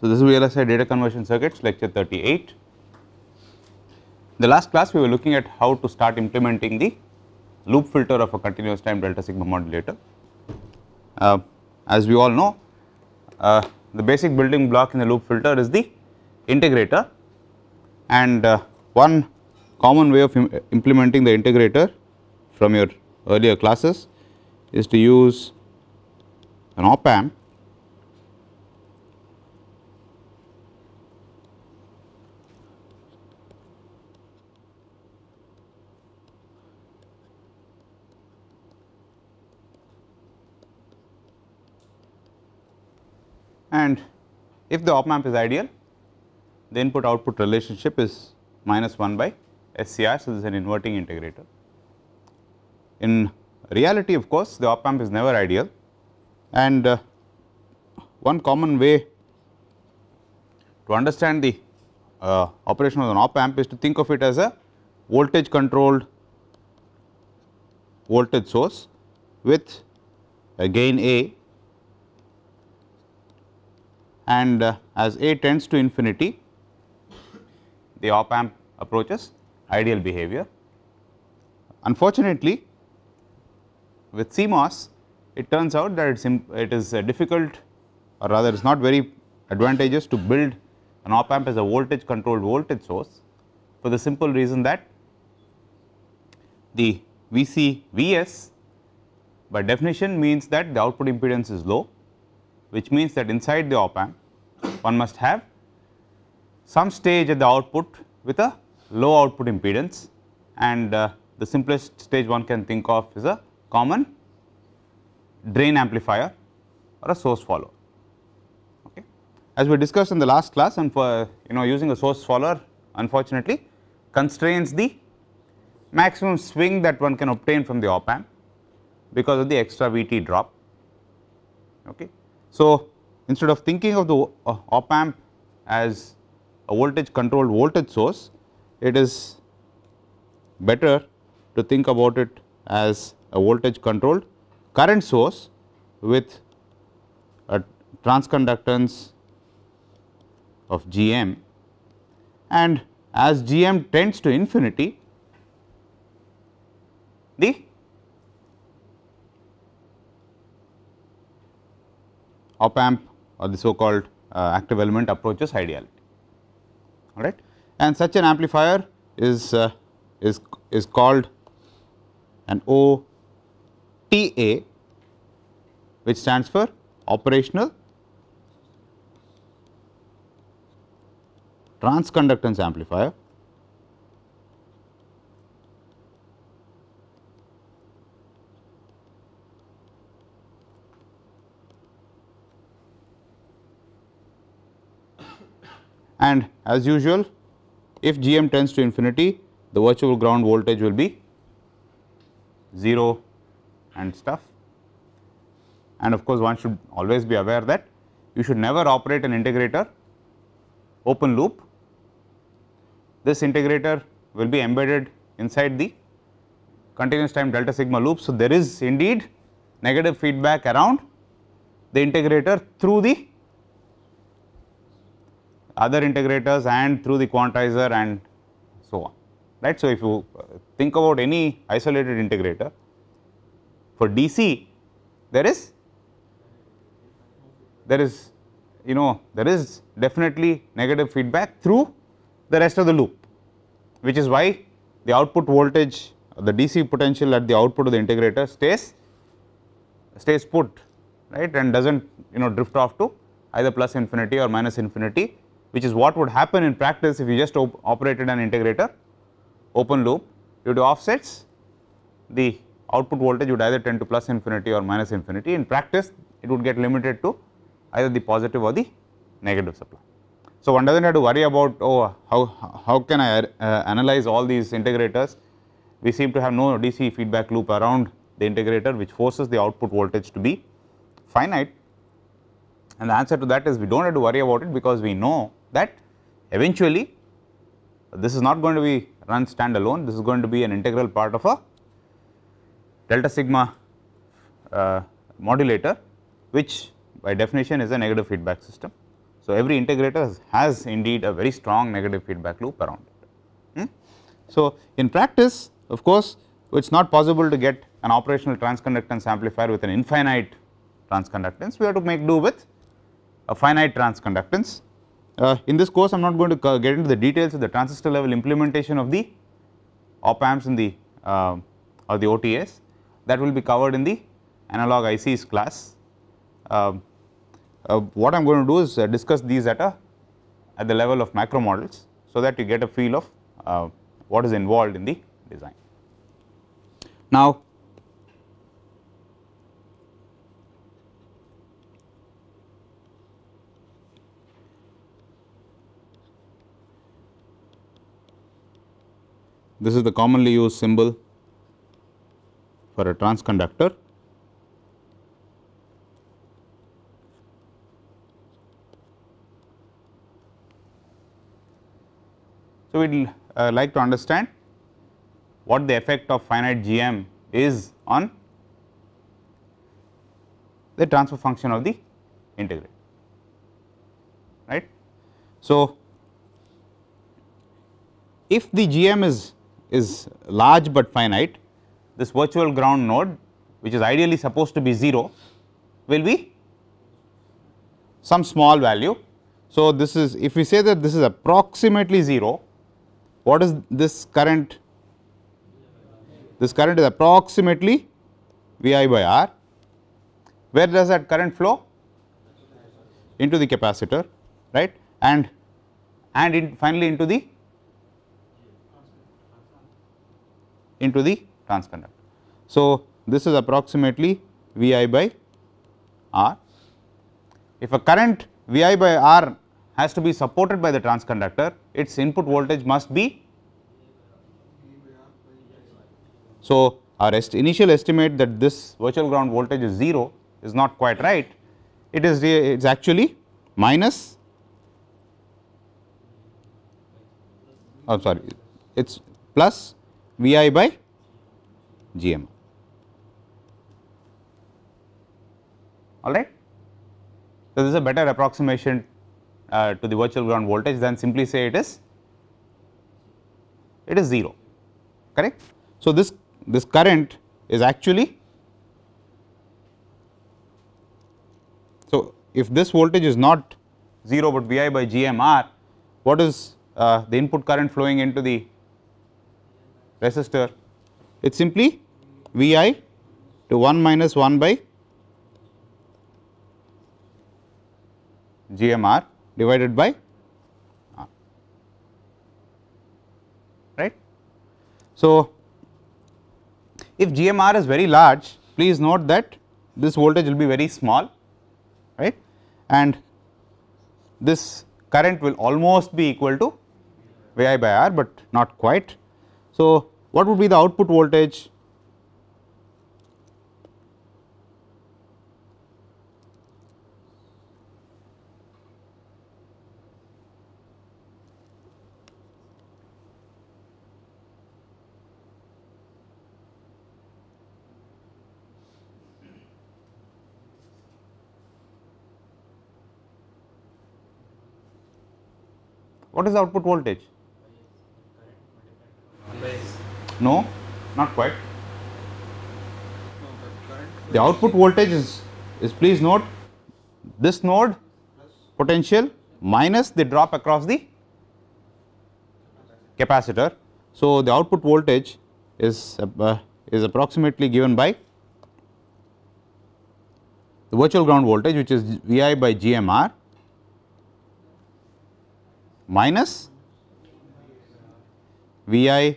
So, this is VLSI data conversion circuits lecture 38. The last class we were looking at how to start implementing the loop filter of a continuous time delta sigma modulator. Uh, as we all know, uh, the basic building block in the loop filter is the integrator and uh, one common way of Im implementing the integrator from your earlier classes is to use an op amp and if the op amp is ideal the input output relationship is minus 1 by SCR. So, this is an inverting integrator. In reality of course, the op amp is never ideal and uh, one common way to understand the uh, operation of an op amp is to think of it as a voltage controlled voltage source with a gain A and uh, as A tends to infinity the op amp approaches ideal behavior. Unfortunately, with CMOS it turns out that it's it is uh, difficult or rather it is not very advantageous to build an op amp as a voltage controlled voltage source for the simple reason that the VC Vs by definition means that the output impedance is low which means that inside the op amp one must have some stage at the output with a low output impedance and uh, the simplest stage one can think of is a common drain amplifier or a source follower. Okay. As we discussed in the last class and for you know using a source follower unfortunately constrains the maximum swing that one can obtain from the op amp because of the extra VT drop. Okay. So, instead of thinking of the uh, op amp as a voltage controlled voltage source, it is better to think about it as a voltage controlled current source with a transconductance of Gm and as Gm tends to infinity, the op amp or the so called uh, active element approaches ideality all right and such an amplifier is uh, is is called an OTA which stands for operational transconductance amplifier and as usual if Gm tends to infinity the virtual ground voltage will be 0 and stuff and of course one should always be aware that you should never operate an integrator open loop. This integrator will be embedded inside the continuous time delta sigma loop. So, there is indeed negative feedback around the integrator through the other integrators and through the quantizer and so on right. So, if you uh, think about any isolated integrator for DC there is there is you know there is definitely negative feedback through the rest of the loop which is why the output voltage the DC potential at the output of the integrator stays stays put right and does not you know drift off to either plus infinity or minus infinity which is what would happen in practice if you just op operated an integrator open loop due to offsets the output voltage would either tend to plus infinity or minus infinity in practice it would get limited to either the positive or the negative supply. So, one does not have to worry about oh how, how can I uh, analyze all these integrators we seem to have no DC feedback loop around the integrator which forces the output voltage to be finite and the answer to that is we do not have to worry about it because we know that eventually this is not going to be run standalone, this is going to be an integral part of a delta sigma uh, modulator which by definition is a negative feedback system. So, every integrator has, has indeed a very strong negative feedback loop around it. Hmm? So, in practice of course, it is not possible to get an operational transconductance amplifier with an infinite transconductance, we have to make do with a finite transconductance uh, in this course, I am not going to get into the details of the transistor level implementation of the op amps in the uh, um, or the OTS that will be covered in the analog ICs class. Um, uh, what I am going to do is uh, discuss these at a at the level of macro models, so that you get a feel of uh, what is involved in the design. Now, This is the commonly used symbol for a transconductor. So, we would uh, like to understand what the effect of finite GM is on the transfer function of the integrate right. So, if the GM is is large but finite, this virtual ground node which is ideally supposed to be 0 will be some small value. So, this is if we say that this is approximately 0, what is this current? This current is approximately V i by R. Where does that current flow? Into the capacitor, right, and and in finally into the into the transconductor. So, this is approximately V i by R. If a current V i by R has to be supported by the transconductor, its input voltage must be. So, our est initial estimate that this virtual ground voltage is 0 is not quite right. It is it is actually minus oh sorry it is plus Vi by Gm. All right. So, this is a better approximation uh, to the virtual ground voltage than simply say it is it is 0 correct. So, this this current is actually so if this voltage is not 0 but Vi by GMR what is uh, the input current flowing into the resistor. It is simply V i to 1 minus 1 by GMR divided by R, right. So, if GMR is very large, please note that this voltage will be very small, right, and this current will almost be equal to Vi by R, but not quite so, what would be the output voltage? What is the output voltage? No, not quite. The output voltage is, is please note this node potential minus the drop across the capacitor. So, the output voltage is, uh, is approximately given by the virtual ground voltage which is Vi by GMR minus Vi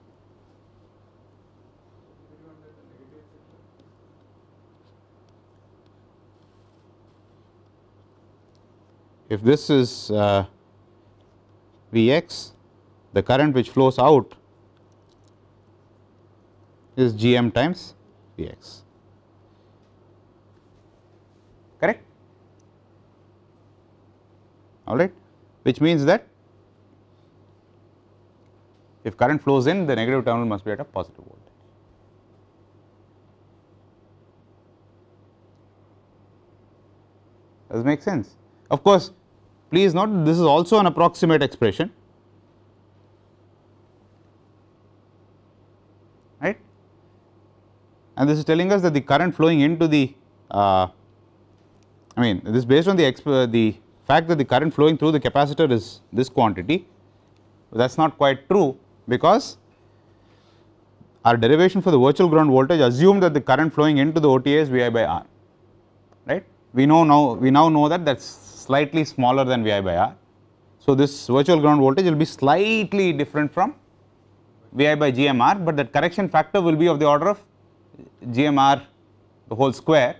if this is uh, Vx, the current which flows out is Gm times Vx, correct? All right, which means that if current flows in, the negative terminal must be at a positive voltage. Does make sense? Of course, Please note this is also an approximate expression. right? And this is telling us that the current flowing into the, uh, I mean this based on the, uh, the fact that the current flowing through the capacitor is this quantity, that is not quite true because our derivation for the virtual ground voltage assumed that the current flowing into the OTA is Vi by R, right. We know now, we now know that that is slightly smaller than Vi by R. So, this virtual ground voltage will be slightly different from Vi by GMR, but that correction factor will be of the order of GMR the whole square.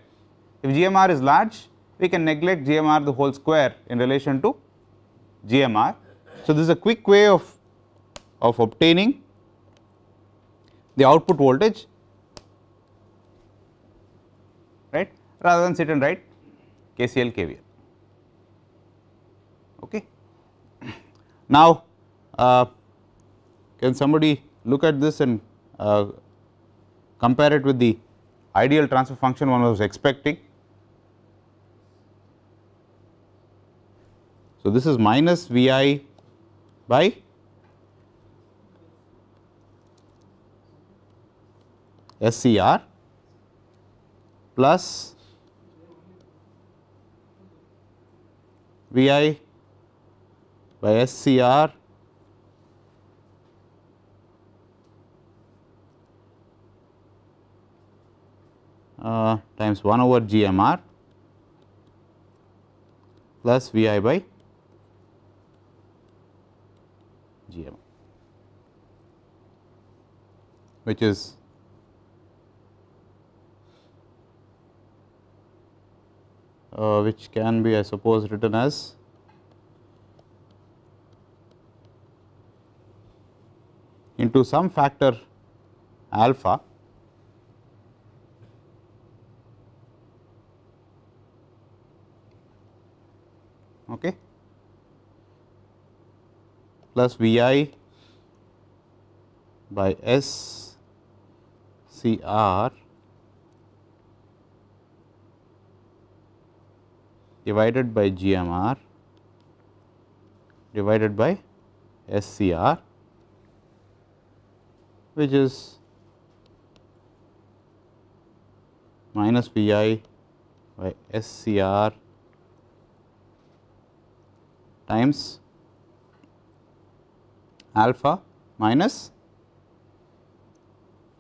If GMR is large, we can neglect GMR the whole square in relation to GMR. So, this is a quick way of, of obtaining the output voltage right rather than sit and write KCL KVL okay. Now uh, can somebody look at this and uh, compare it with the ideal transfer function one was expecting. So this is minus Vi by SCR plus Vi by SCR uh, times 1 over GMR plus Vi by GMR which is uh, which can be I suppose written as into some factor alpha okay plus vi by S C r divided by G m r divided by S C r which is minus V I by S C r times alpha minus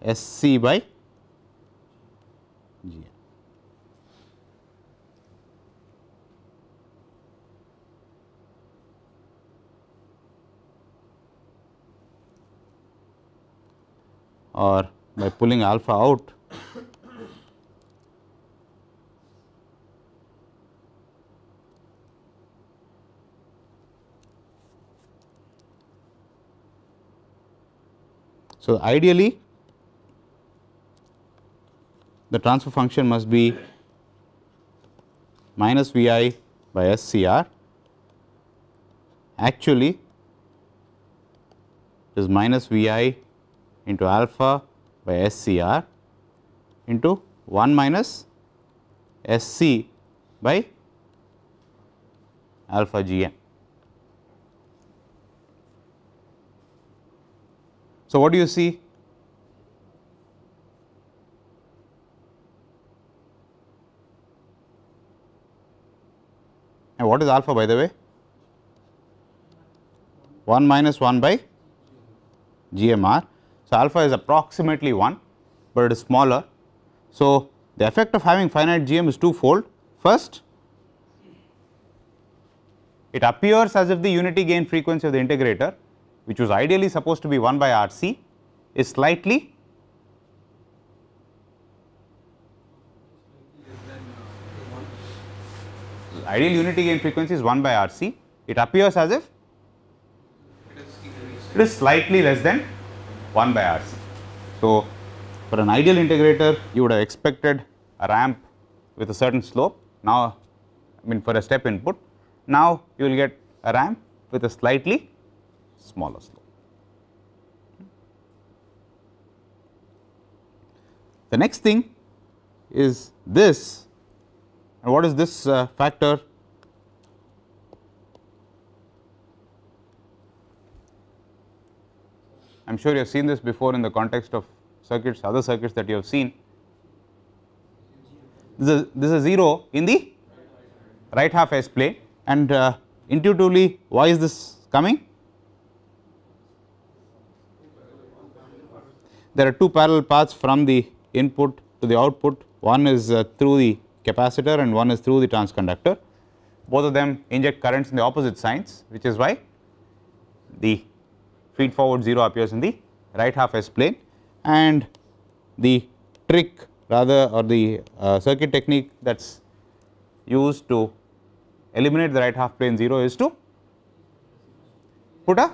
S C by G. or by pulling alpha out So, ideally the transfer function must be minus V i by S C r actually it is minus V i into alpha by SCR into 1 minus SC by alpha GM. So, what do you see? And what is alpha by the way? 1 minus 1 by GMR so, alpha is approximately 1, but it is smaller. So, the effect of having finite GM is twofold. First, it appears as if the unity gain frequency of the integrator, which was ideally supposed to be 1 by RC, is slightly ideal unity gain frequency is 1 by RC, it appears as if it is slightly less than 1 by RC. So, for an ideal integrator, you would have expected a ramp with a certain slope. Now, I mean for a step input, now you will get a ramp with a slightly smaller slope. The next thing is this and what is this uh, factor I am sure you have seen this before in the context of circuits, other circuits that you have seen. This is, this is 0 in the right half S plane and uh, intuitively why is this coming? There are two parallel paths from the input to the output, one is uh, through the capacitor and one is through the transconductor. Both of them inject currents in the opposite signs which is why the forward 0 appears in the right half S plane and the trick rather or the uh, circuit technique that is used to eliminate the right half plane 0 is to put a,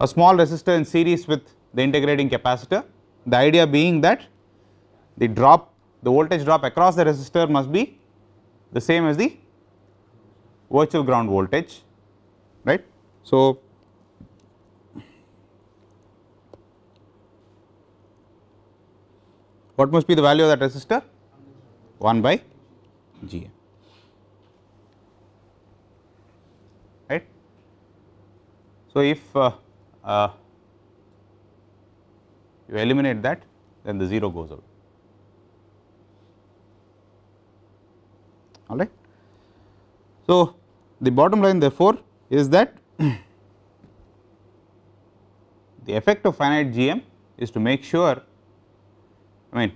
a small resistor in series with the integrating capacitor. The idea being that the drop the voltage drop across the resistor must be the same as the virtual ground voltage right. So, what must be the value of that resistor? 1 by G m right. So, if uh, uh, you eliminate that then the 0 goes away all right. So, the bottom line therefore is that the effect of finite GM is to make sure I mean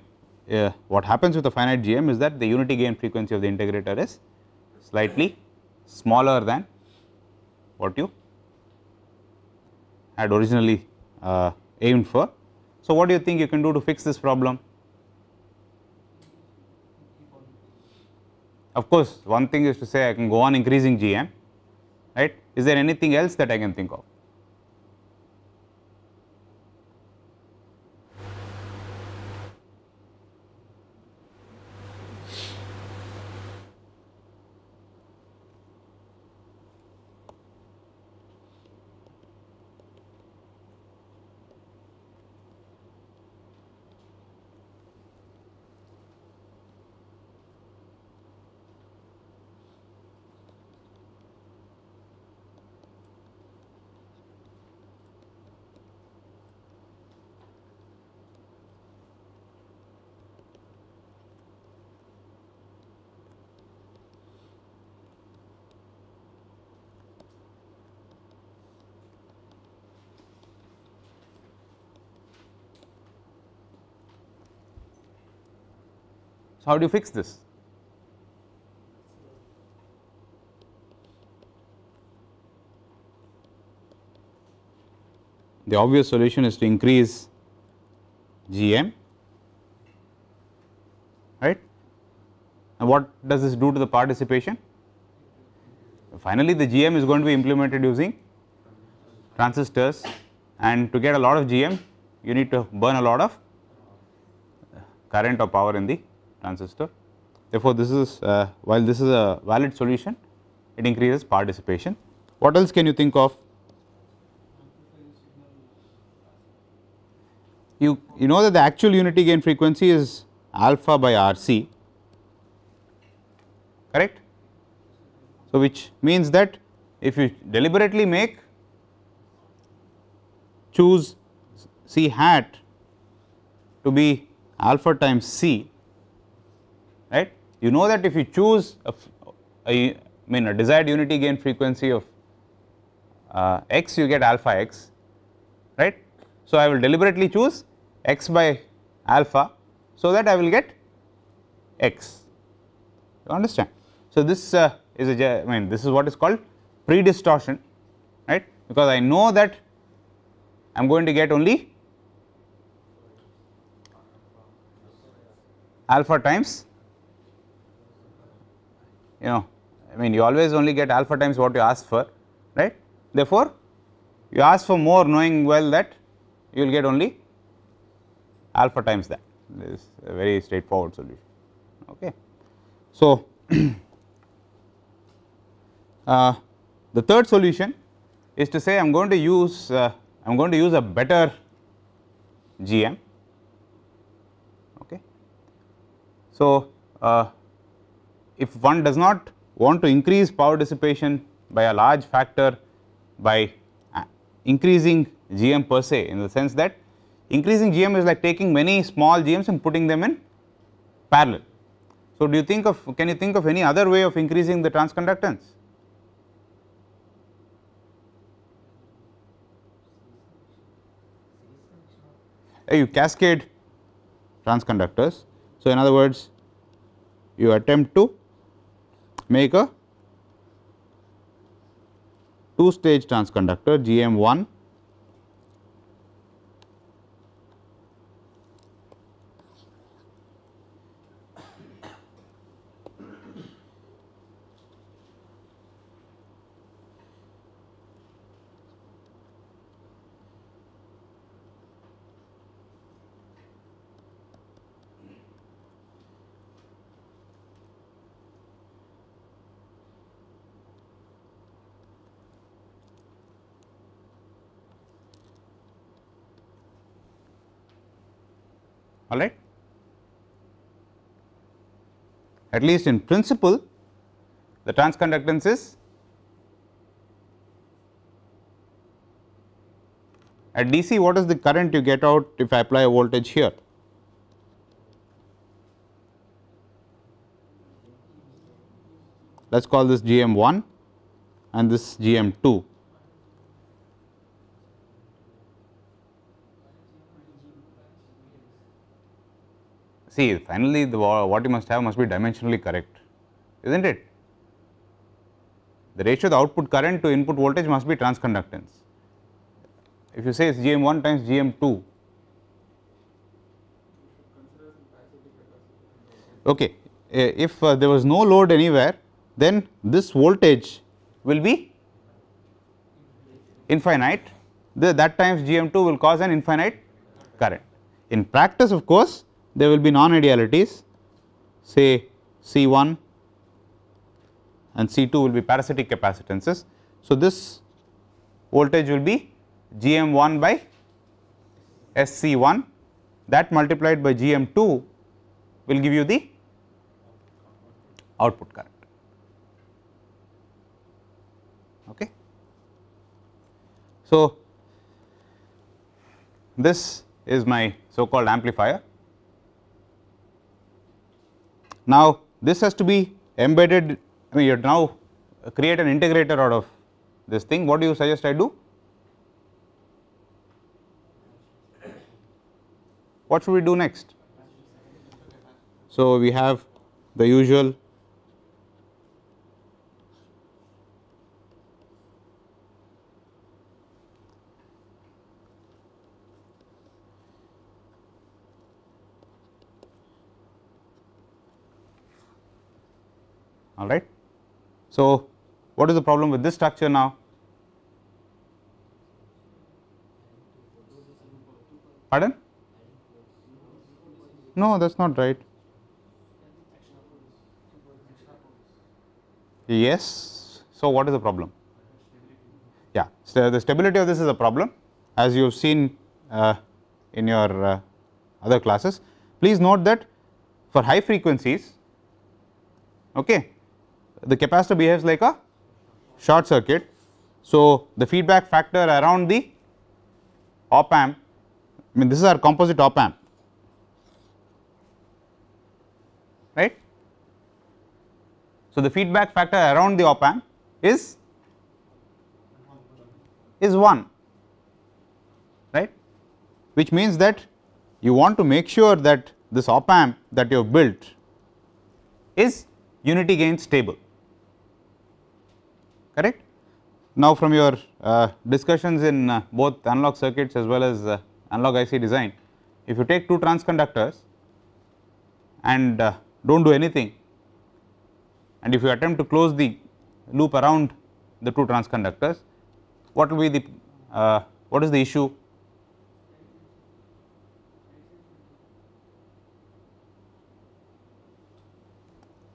uh, what happens with the finite GM is that the unity gain frequency of the integrator is slightly smaller than what you had originally uh, aimed for. So, what do you think you can do to fix this problem? Of course, one thing is to say I can go on increasing GM, right. Is there anything else that I can think of? So, how do you fix this? The obvious solution is to increase GM, right. And what does this do to the participation? Finally, the GM is going to be implemented using transistors and to get a lot of GM, you need to burn a lot of current or power in the transistor. Therefore, this is uh, while this is a valid solution it increases participation. What else can you think of? You, you know that the actual unity gain frequency is alpha by RC correct. So, which means that if you deliberately make choose C hat to be alpha times C right. You know that if you choose a, a I mean a desired unity gain frequency of uh, x, you get alpha x, right. So, I will deliberately choose x by alpha, so that I will get x, you understand. So, this uh, is a, I mean this is what is called pre-distortion, right, because I know that I am going to get only alpha times you know I mean you always only get alpha times what you ask for right. Therefore, you ask for more knowing well that you will get only alpha times that this is a very straightforward solution okay. So, uh, the third solution is to say I am going to use uh, I am going to use a better GM okay. So, uh, if one does not want to increase power dissipation by a large factor by uh, increasing GM per se in the sense that increasing GM is like taking many small GMs and putting them in parallel. So, do you think of can you think of any other way of increasing the transconductance? You cascade transconductors. So, in other words you attempt to make a two stage transconductor GM1 at least in principle the transconductance is at DC what is the current you get out if I apply a voltage here? Let us call this GM 1 and this GM 2 see finally the what you must have must be dimensionally correct, is not it? The ratio the output current to input voltage must be transconductance. If you say it is GM1 times GM2, okay, if uh, there was no load anywhere, then this voltage will be infinite, the, that times GM2 will cause an infinite current. In practice of course, there will be non-idealities say C 1 and C 2 will be parasitic capacitances. So, this voltage will be G m 1 by S C 1 that multiplied by G m 2 will give you the output current. Okay. So, this is my so called amplifier now, this has to be embedded, I mean you now create an integrator out of this thing. What do you suggest I do? What should we do next? So, we have the usual all right. So, what is the problem with this structure now? Pardon? No, that is not right. Yes. So, what is the problem? Yeah, so the stability of this is a problem as you have seen uh, in your uh, other classes. Please note that for high frequencies, okay, the capacitor behaves like a short circuit. So, the feedback factor around the op amp I mean this is our composite op amp right. So, the feedback factor around the op amp is is 1 right which means that you want to make sure that this op amp that you have built is unity gain stable correct. Now, from your uh, discussions in uh, both analog circuits as well as uh, analog IC design, if you take two transconductors and uh, do not do anything and if you attempt to close the loop around the two transconductors, what will be the, uh, what is the issue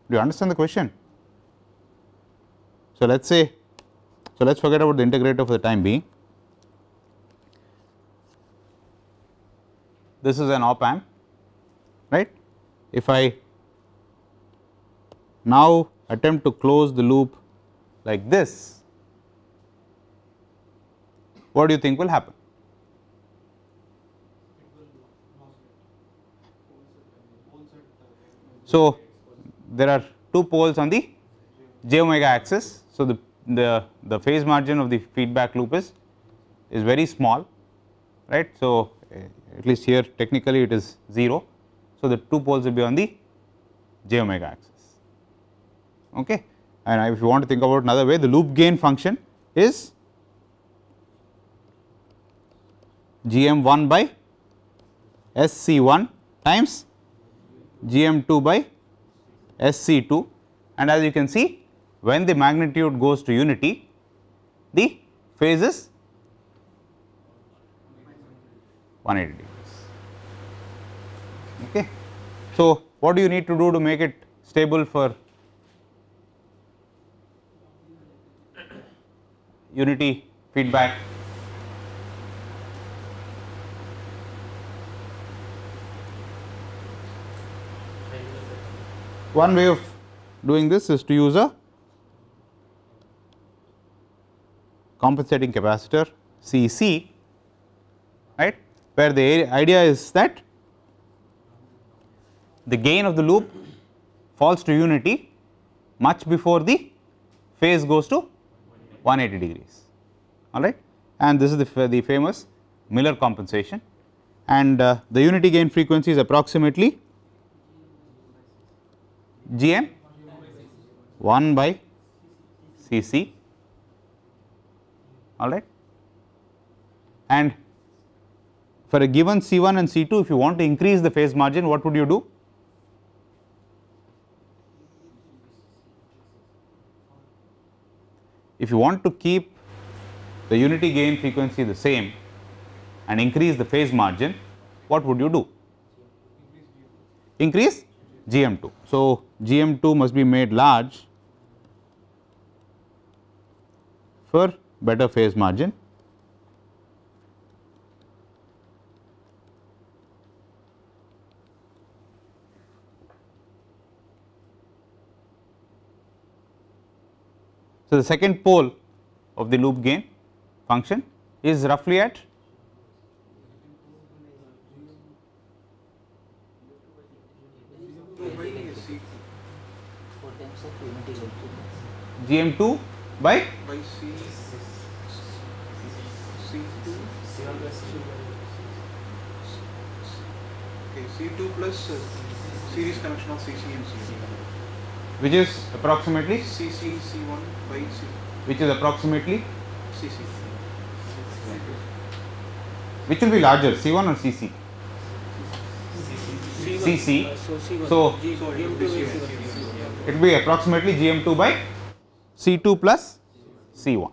Do you understand the question? So, let us say, so let us forget about the integrator for the time being. This is an op amp, right. If I now attempt to close the loop like this, what do you think will happen? So, there are two poles on the j omega axis. So, the, the, the phase margin of the feedback loop is, is very small right. So, eh, at least here technically it is 0. So, the two poles will be on the j omega axis okay. and if you want to think about another way the loop gain function is gm1 by sc1 times gm2 by sc2 and as you can see when the magnitude goes to unity, the phase is 180 degrees. Okay. So, what do you need to do to make it stable for unity feedback? One way of doing this is to use a compensating capacitor CC right where the idea is that the gain of the loop falls to unity much before the phase goes to 180 degrees all right and this is the, the famous Miller compensation and uh, the unity gain frequency is approximately gm 1 by cc all right. And for a given C1 and C2 if you want to increase the phase margin what would you do? If you want to keep the unity gain frequency the same and increase the phase margin what would you do? Increase GM2. So, GM2 must be made large for better phase margin. So, the second pole of the loop gain function is roughly at GM2 by, by C C2 plus uh, series connection of CC and CC. Which is approximately? CC C1 by C. Which is approximately? CC. Which will be larger, C1 or CC? CC. CC. So, it will be approximately GM2 by C2 plus C1.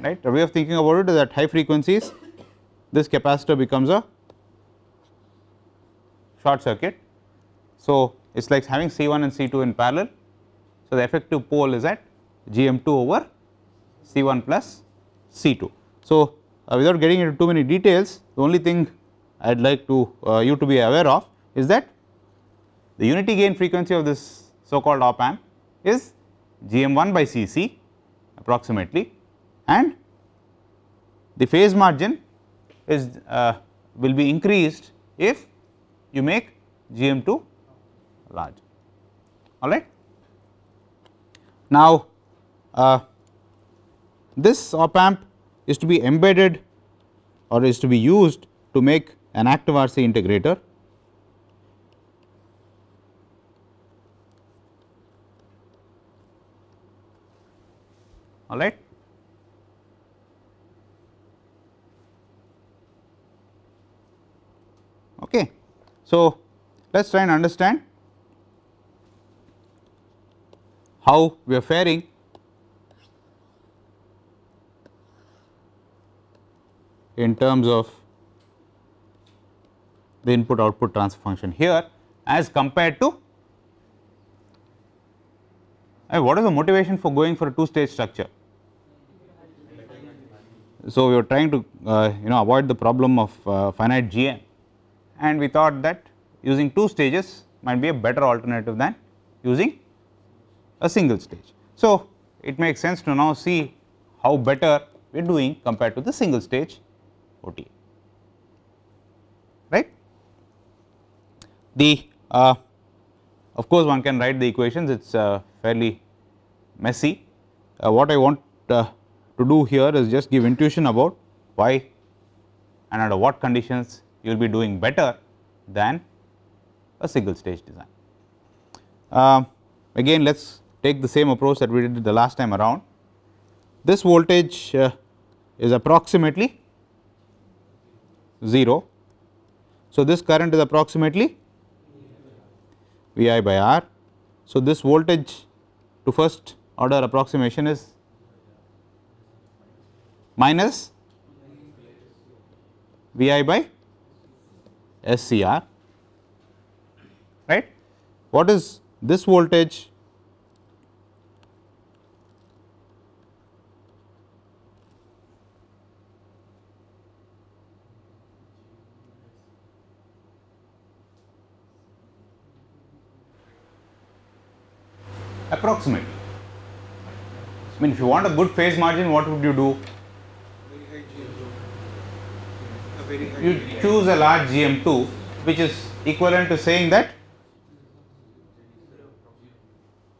Right? A way of thinking about it is that high frequencies, this capacitor becomes a short circuit. So, it is like having C 1 and C 2 in parallel. So, the effective pole is at G m 2 over C 1 plus C 2. So, uh, without getting into too many details the only thing I would like to uh, you to be aware of is that the unity gain frequency of this so called op amp is gm1 by cc approximately and the phase margin is uh, will be increased if you make GM2 large all right. Now, uh, this op amp is to be embedded or is to be used to make an active RC integrator. All right. Okay. So, let us try and understand how we are faring in terms of the input output transfer function here as compared to and what is the motivation for going for a two stage structure. So, we are trying to uh, you know avoid the problem of uh, finite GM and we thought that using two stages might be a better alternative than using a single stage. So, it makes sense to now see how better we are doing compared to the single stage OTA, right. The uh, of course, one can write the equations it is uh, fairly messy. Uh, what I want uh, to do here is just give intuition about why and under what conditions you will be doing better than a single stage design. Uh, again let us take the same approach that we did the last time around. This voltage uh, is approximately 0. So, this current is approximately V i by R. So, this voltage to first order approximation is minus V i by SCR right. What is this voltage? approximately. I mean if you want a good phase margin what would you do? you choose a large GM2 which is equivalent to saying that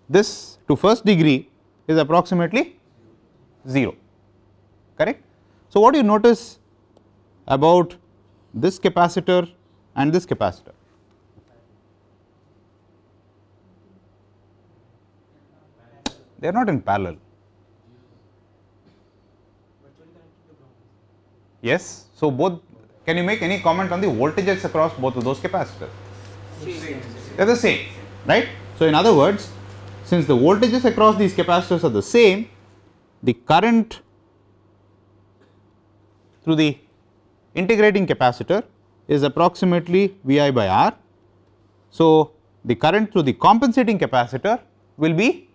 this to first degree is approximately 0 correct. So, what do you notice about this capacitor and this capacitor? They are not in parallel. Yes, so both can you make any comment on the voltages across both of those capacitors? They are the same, right? So, in other words, since the voltages across these capacitors are the same, the current through the integrating capacitor is approximately Vi by R. So, the current through the compensating capacitor will be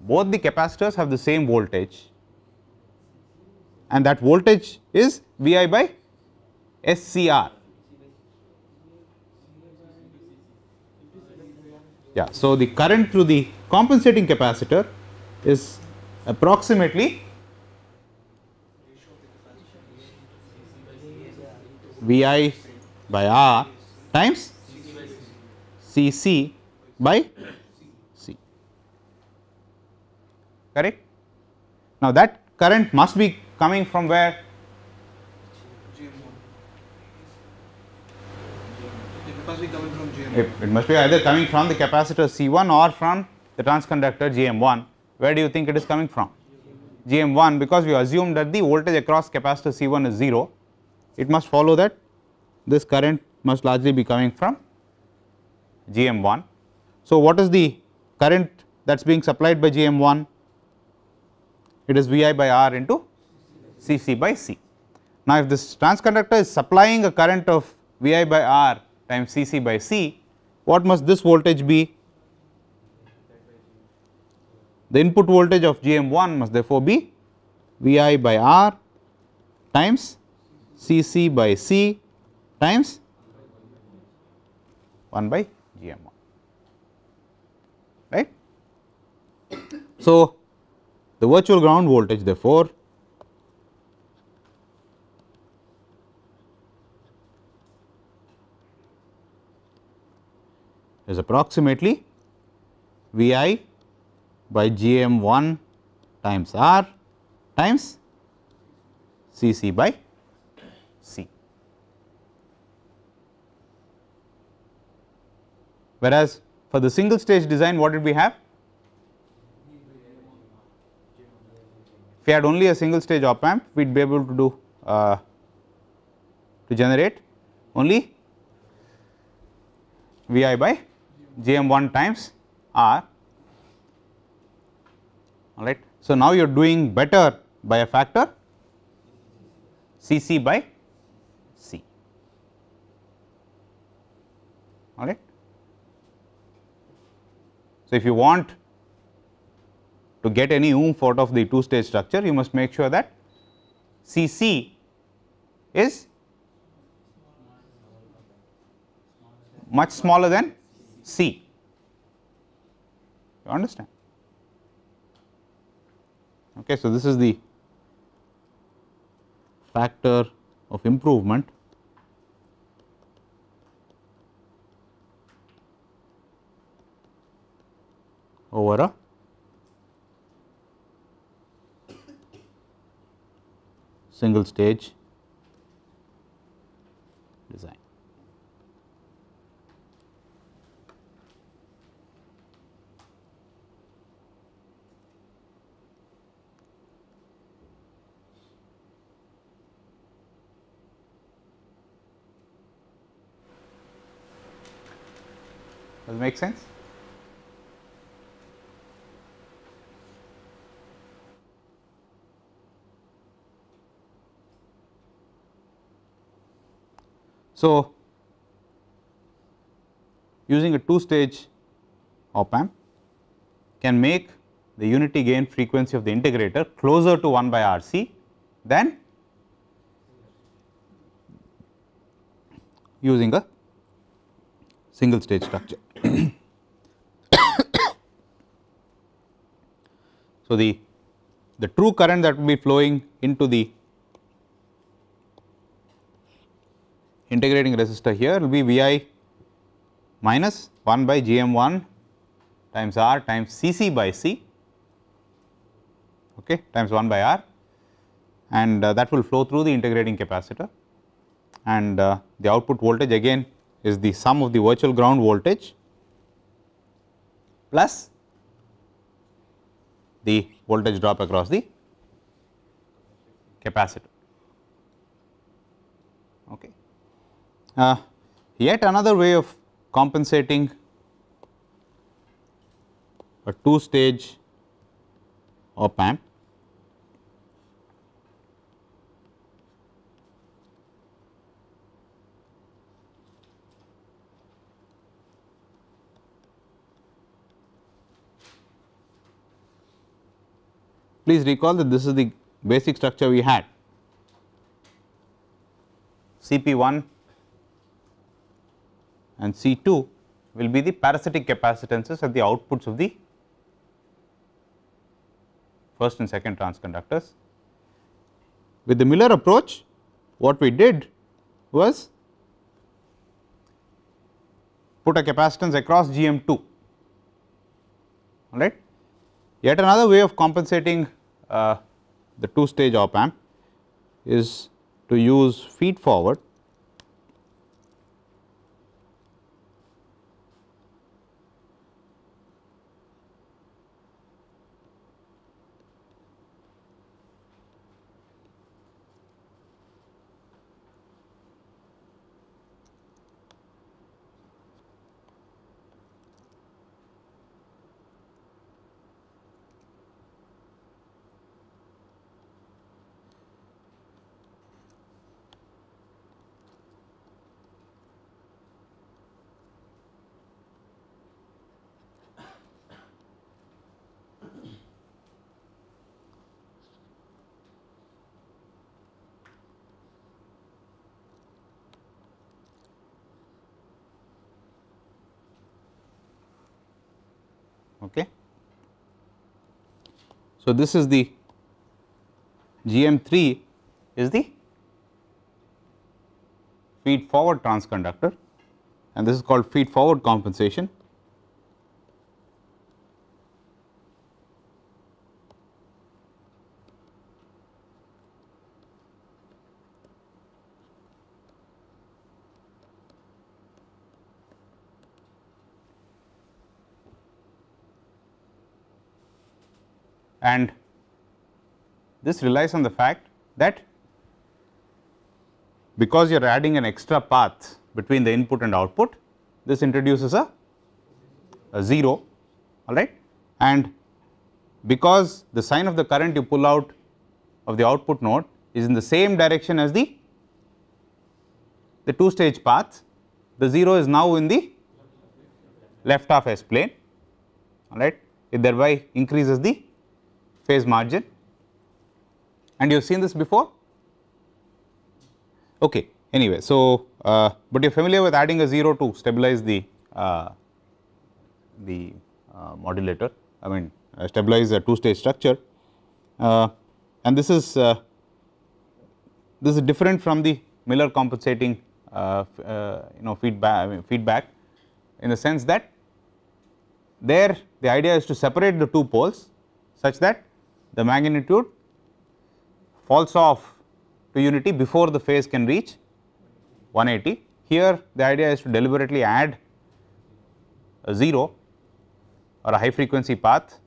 both the capacitors have the same voltage and that voltage is V i by SCR. Yeah, so the current through the compensating capacitor is approximately V i by R times C c by C, correct. Now, that current must be coming from where? It, it, must be either coming from the capacitor C1 or from the transconductor GM1. Where do you think it is coming from? GM1 because we assume that the voltage across capacitor C1 is 0. It must follow that this current must largely be coming from GM1. So, what is the current that is being supplied by GM1? It is Vi by R into C C by C. Now, if this transconductor is supplying a current of V i by R times C C by C, what must this voltage be? The input voltage of GM1 must therefore be V i by R times C C by C times 1 by GM1, right. So, the virtual ground voltage therefore is approximately V i by G m 1 times R times C c by C. Whereas, for the single stage design what did we have? If we had only a single stage op amp we would be able to do uh, to generate only V i by g m 1 times r all right. So, now you are doing better by a factor C C by C all right. So, if you want to get any oomph out of the two stage structure you must make sure that C C is much smaller than C. You understand? Okay, so this is the factor of improvement over a single stage Does it make sense? So, using a two stage op amp can make the unity gain frequency of the integrator closer to 1 by RC than using a single stage structure. so, the, the true current that will be flowing into the integrating resistor here will be Vi minus 1 by Gm1 times R times Cc by C okay, times 1 by R and uh, that will flow through the integrating capacitor and uh, the output voltage again is the sum of the virtual ground voltage plus the voltage drop across the capacitor. Okay. Uh, yet another way of compensating a two stage op amp Please recall that this is the basic structure we had CP1 and C2 will be the parasitic capacitances at the outputs of the first and second transconductors. With the Miller approach what we did was put a capacitance across GM2 alright Yet another way of compensating uh, the two stage op amp is to use feed forward So, this is the GM3 is the feed forward transconductor and this is called feed forward compensation and this relies on the fact that because you are adding an extra path between the input and output, this introduces a, a 0 all right and because the sign of the current you pull out of the output node is in the same direction as the the two stage path the 0 is now in the left half s plane all right it thereby increases the phase margin and you have seen this before okay anyway so uh, but you're familiar with adding a 0 to stabilize the uh, the uh, modulator i mean uh, stabilize a two stage structure uh, and this is uh, this is different from the miller compensating you know feedback I mean feedback in the sense that there the idea is to separate the two poles such that the magnitude falls off to unity before the phase can reach 180. Here the idea is to deliberately add a 0 or a high frequency path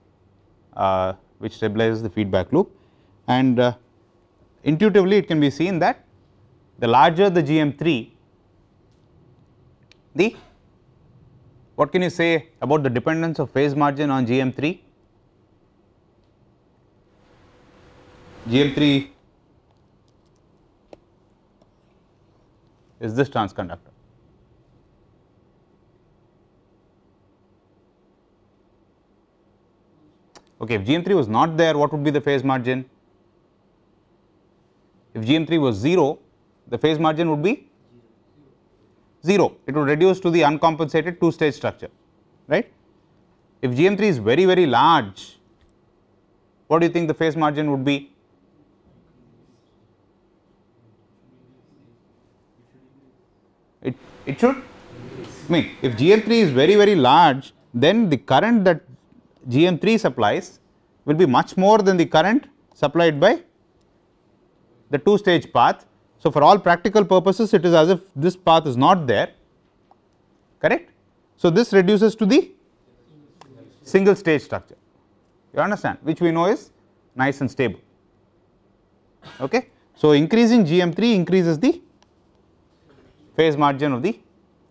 uh, which stabilizes the feedback loop and uh, intuitively it can be seen that the larger the GM3 the what can you say about the dependence of phase margin on GM3 GM3 is this transconductor. Okay, if GM3 was not there, what would be the phase margin? If GM3 was 0, the phase margin would be 0. It would reduce to the uncompensated two stage structure, right. If GM3 is very, very large, what do you think the phase margin would be? It should I mean if GM3 is very very large then the current that GM3 supplies will be much more than the current supplied by the two stage path. So, for all practical purposes it is as if this path is not there correct. So, this reduces to the single stage structure you understand which we know is nice and stable okay. So, increasing GM3 increases the phase margin of the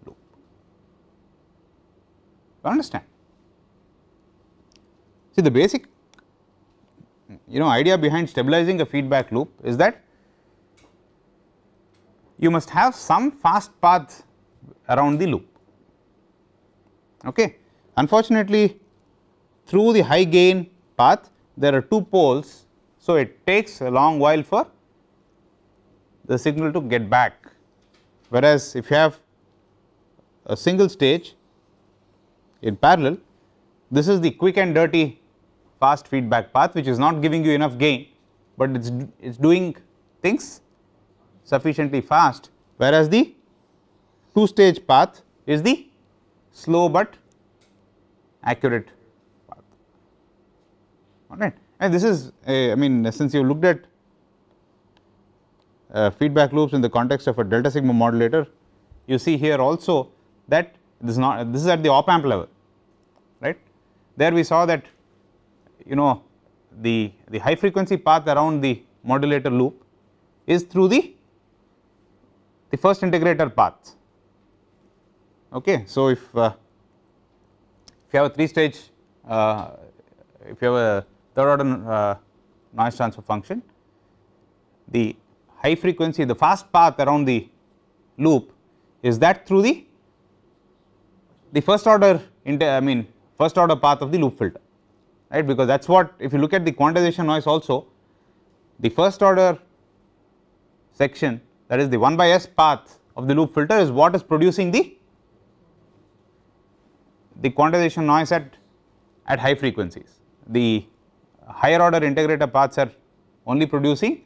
loop. You understand? See the basic you know idea behind stabilizing a feedback loop is that you must have some fast path around the loop. Okay. Unfortunately, through the high gain path there are two poles. So, it takes a long while for the signal to get back Whereas, if you have a single stage in parallel, this is the quick and dirty fast feedback path which is not giving you enough gain, but it is it is doing things sufficiently fast whereas the two stage path is the slow but accurate path all right and this is eh, I mean since you looked at uh, feedback loops in the context of a delta sigma modulator, you see here also that this is not this is at the op amp level, right. There we saw that you know the, the high frequency path around the modulator loop is through the, the first integrator path. Okay. So, if, uh, if you have a 3 stage, uh, if you have a third order uh, noise transfer function, the high frequency the fast path around the loop is that through the the first order I mean first order path of the loop filter right because that is what if you look at the quantization noise also the first order section that is the 1 by s path of the loop filter is what is producing the the quantization noise at at high frequencies the higher order integrator paths are only producing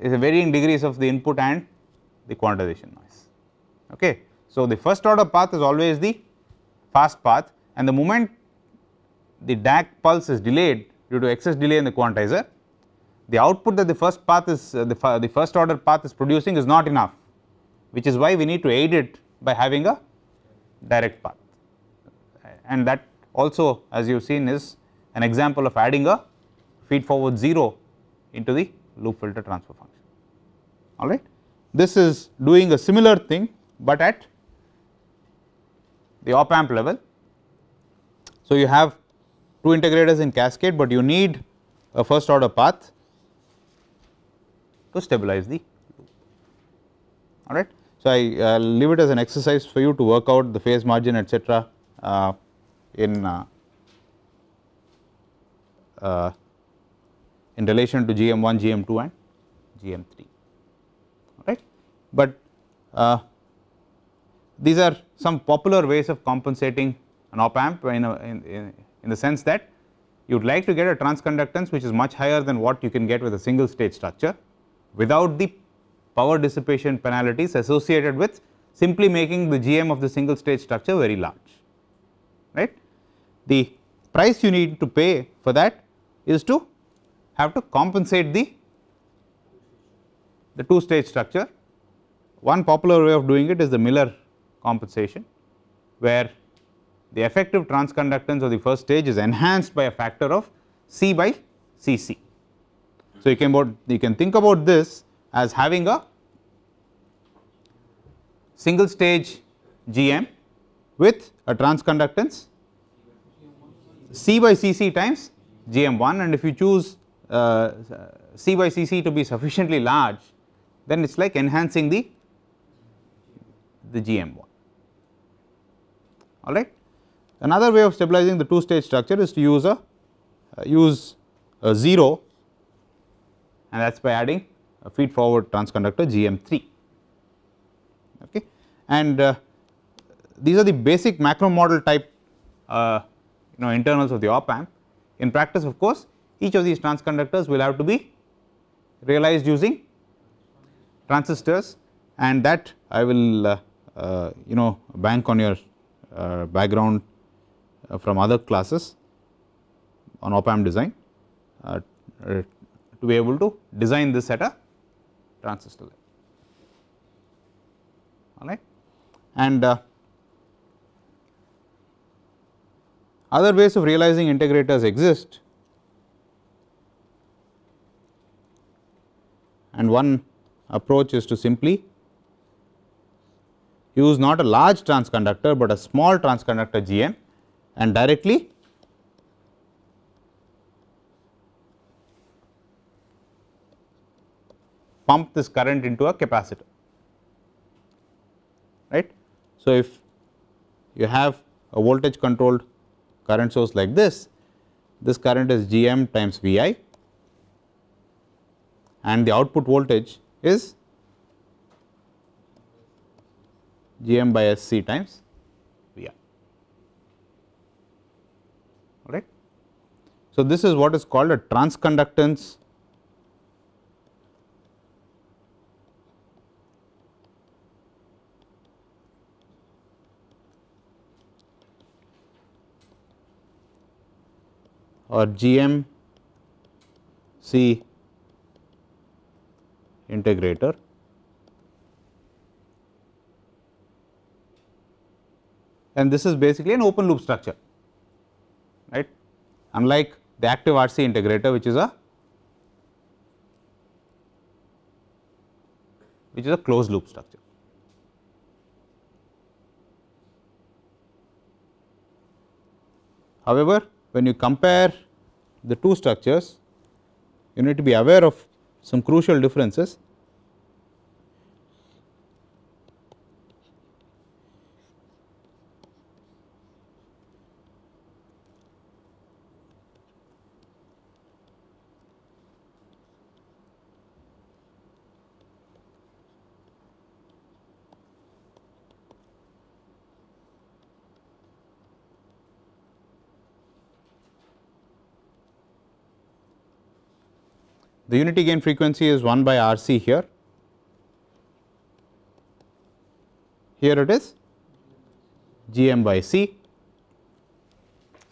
is a varying degrees of the input and the quantization noise. Okay. So, the first order path is always the fast path and the moment the DAC pulse is delayed due to excess delay in the quantizer, the output that the first path is uh, the, the first order path is producing is not enough which is why we need to aid it by having a direct path and that also as you have seen is an example of adding a feed forward 0 into the loop filter transfer function all right. This is doing a similar thing, but at the op amp level. So, you have two integrators in cascade, but you need a first order path to stabilize the loop all right. So, I uh, leave it as an exercise for you to work out the phase margin etc. Uh, in uh, uh in relation to GM1, GM2 and GM3 right. But uh, these are some popular ways of compensating an op amp in, a, in, in, in the sense that you would like to get a transconductance which is much higher than what you can get with a single stage structure without the power dissipation penalties associated with simply making the GM of the single stage structure very large right. The price you need to pay for that is to have to compensate the, the two stage structure. One popular way of doing it is the Miller compensation where the effective transconductance of the first stage is enhanced by a factor of C by Cc. So, you can, about, you can think about this as having a single stage GM with a transconductance C by Cc times GM1 and if you choose uh, C by Cc to be sufficiently large, then it is like enhancing the, the GM1 all right. Another way of stabilizing the two stage structure is to use a uh, use a 0 and that is by adding a feed forward transconductor GM3 okay. And uh, these are the basic macro model type uh, you know internals of the op amp. In practice of course each of these transconductors will have to be realized using transistors and that I will uh, uh, you know bank on your uh, background uh, from other classes on op amp design uh, to be able to design this at a transistor level all right and uh, other ways of realizing integrators exist and one approach is to simply use not a large transconductor, but a small transconductor GM and directly pump this current into a capacitor right. So, if you have a voltage controlled current source like this, this current is Gm times Vi and the output voltage is G m by S c times V r. Right. So, this is what is called a transconductance or G m C integrator. And this is basically an open loop structure, right? Unlike the active RC integrator, which is a which is a closed loop structure. However, when you compare the two structures, you need to be aware of some crucial differences The unity gain frequency is 1 by R c here, here it is G m by c.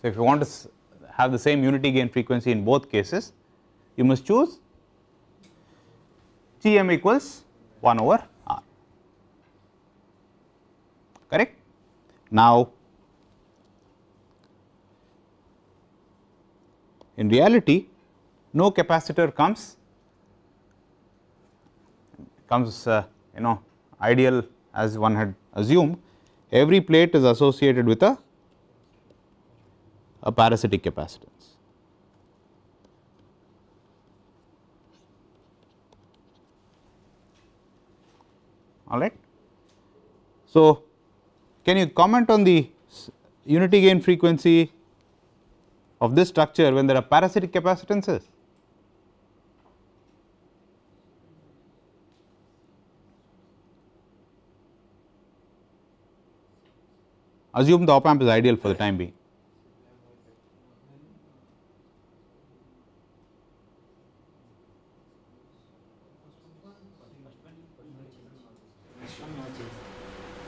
So, if you want to have the same unity gain frequency in both cases, you must choose G m equals 1 over R, correct. Now, in reality no capacitor comes comes uh, you know ideal as one had assumed every plate is associated with a, a parasitic capacitance. All right. So, can you comment on the unity gain frequency of this structure when there are parasitic capacitances? Assume the op amp is ideal for the time being.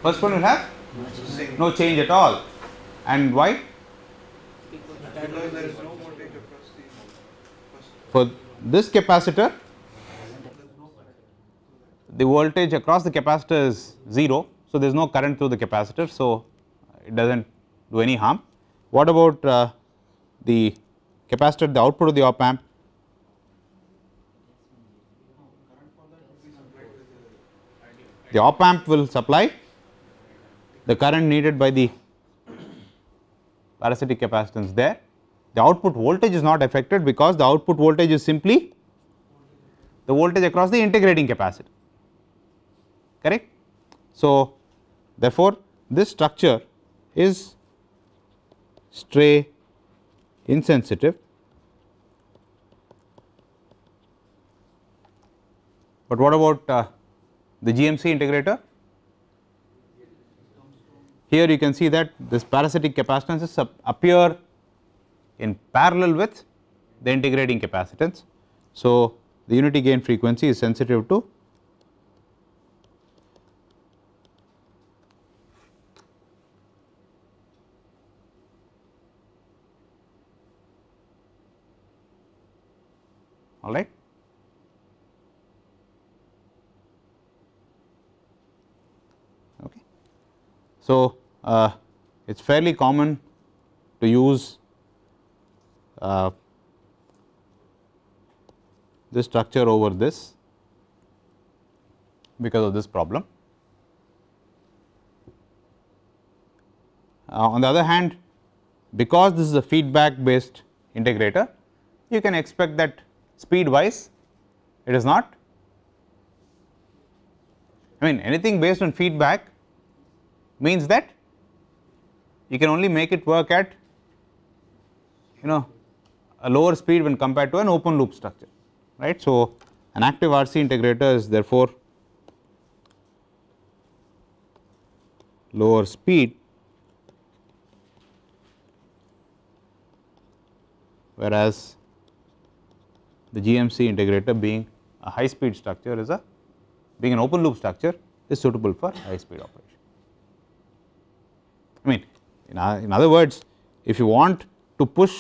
First one will have no change at all. And why? Because there is no voltage across the For this capacitor, the voltage across the capacitor is 0. So, there is no current through the capacitor. So, it does not do any harm. What about uh, the capacitor, the output of the op amp? The op amp will supply the current needed by the parasitic capacitance there. The output voltage is not affected because the output voltage is simply the voltage across the integrating capacitor, correct. So, therefore, this structure is stray insensitive, but what about uh, the GMC integrator? Here you can see that this parasitic capacitances appear in parallel with the integrating capacitance. So, the unity gain frequency is sensitive to all right. Okay. So, uh, it is fairly common to use uh, this structure over this because of this problem. Uh, on the other hand, because this is a feedback based integrator, you can expect that speed wise it is not I mean anything based on feedback means that you can only make it work at you know a lower speed when compared to an open loop structure right. So, an active RC integrator is therefore lower speed whereas the GMC integrator being a high speed structure is a being an open loop structure is suitable for high speed operation. I mean in, in other words if you want to push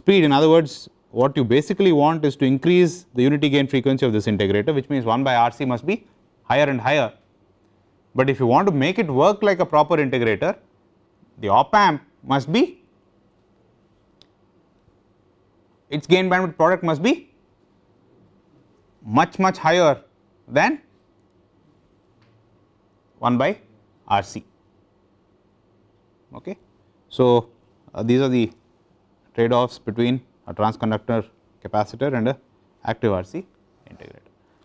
speed in other words what you basically want is to increase the unity gain frequency of this integrator which means 1 by RC must be higher and higher. But if you want to make it work like a proper integrator the op amp must be its gain bandwidth product must be much much higher than 1 by RC. Okay. So, uh, these are the trade offs between a transconductor capacitor and a active RC integrator.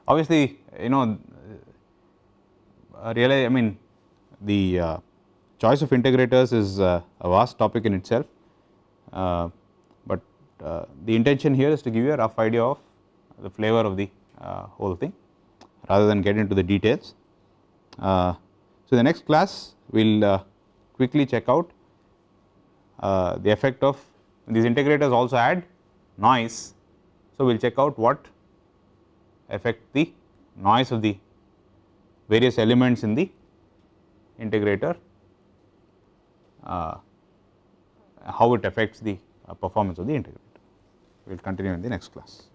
Obviously, you know uh, uh realize I mean the uh, choice of integrators is uh, a vast topic in itself. Uh, uh, the intention here is to give you a rough idea of the flavor of the uh, whole thing rather than get into the details. Uh, so, the next class we will uh, quickly check out uh, the effect of these integrators also add noise. So, we will check out what effect the noise of the various elements in the integrator, uh, how it affects the performance of the integrator we will continue in the next class.